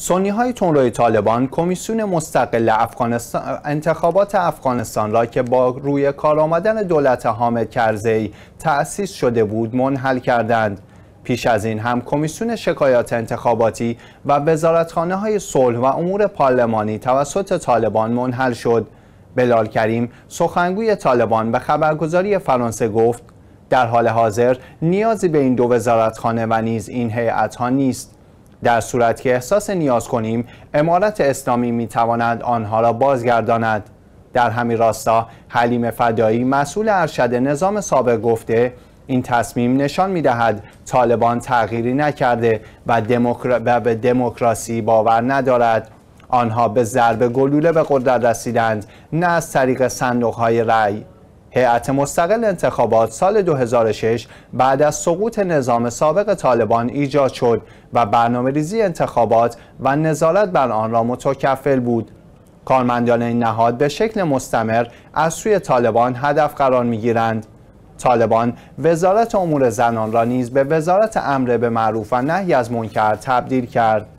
سنی های تونروی طالبان کمیسیون مستقل افغانستان انتخابات افغانستان را که با روی کار آمدن دولت حامد کرزی تأسیس شده بود منحل کردند پیش از این هم کمیسیون شکایات انتخاباتی و وزارتخانه های صلح و امور پارلمانی توسط طالبان منحل شد بلال کریم سخنگوی طالبان به خبرگزاری فرانسه گفت در حال حاضر نیازی به این دو وزارتخانه و نیز این ها نیست در صورت که احساس نیاز کنیم امارت اسلامی می تواند آنها را بازگرداند در همین راستا حلیم فدایی مسئول ارشد نظام سابق گفته این تصمیم نشان می دهد طالبان تغییری نکرده و, به دموکراسی باور ندارد آنها به ضرب گلوله به قدرت رسیدند نه از طریق صندوق های رأی هیئت مستقل انتخابات سال 2006 بعد از سقوط نظام سابق طالبان ایجاد شد و برنامه ریزی انتخابات و نظارت بر آن را متکفل بود. کارمندان این نهاد به شکل مستمر از سوی طالبان هدف قرار می گیرند. طالبان وزارت امور زنان را نیز به وزارت امر به معروف و نهی از منکر تبدیل کرد.